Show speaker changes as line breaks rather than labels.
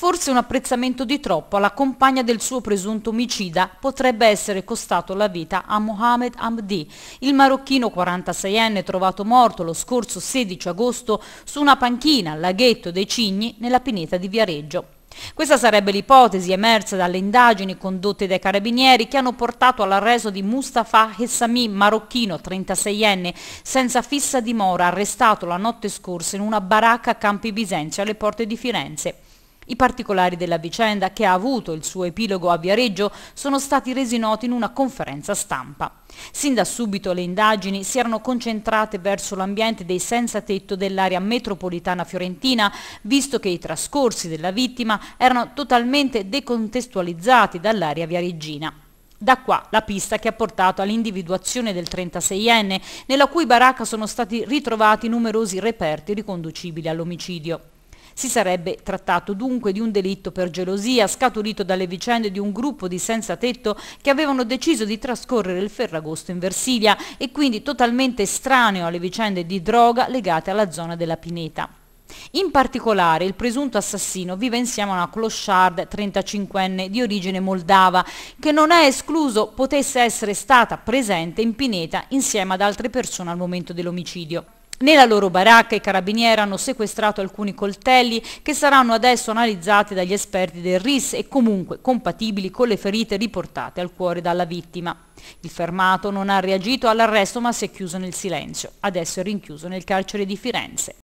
Forse un apprezzamento di troppo alla compagna del suo presunto omicida potrebbe essere costato la vita a Mohamed Hamdi, il marocchino 46enne trovato morto lo scorso 16 agosto su una panchina al laghetto dei Cigni nella pineta di Viareggio. Questa sarebbe l'ipotesi emersa dalle indagini condotte dai carabinieri che hanno portato all'arresto di Mustafa Hessami, marocchino 36enne, senza fissa dimora, arrestato la notte scorsa in una baracca a Campi Bisenzio alle porte di Firenze. I particolari della vicenda, che ha avuto il suo epilogo a Viareggio, sono stati resi noti in una conferenza stampa. Sin da subito le indagini si erano concentrate verso l'ambiente dei senza tetto dell'area metropolitana fiorentina, visto che i trascorsi della vittima erano totalmente decontestualizzati dall'area viareggina. Da qua la pista che ha portato all'individuazione del 36enne, nella cui baracca sono stati ritrovati numerosi reperti riconducibili all'omicidio. Si sarebbe trattato dunque di un delitto per gelosia scaturito dalle vicende di un gruppo di senza tetto che avevano deciso di trascorrere il Ferragosto in Versilia e quindi totalmente estraneo alle vicende di droga legate alla zona della Pineta. In particolare il presunto assassino vive insieme a una clochard 35enne di origine moldava che non è escluso potesse essere stata presente in Pineta insieme ad altre persone al momento dell'omicidio. Nella loro baracca i carabinieri hanno sequestrato alcuni coltelli che saranno adesso analizzati dagli esperti del RIS e comunque compatibili con le ferite riportate al cuore dalla vittima. Il fermato non ha reagito all'arresto ma si è chiuso nel silenzio. Adesso è rinchiuso nel carcere di Firenze.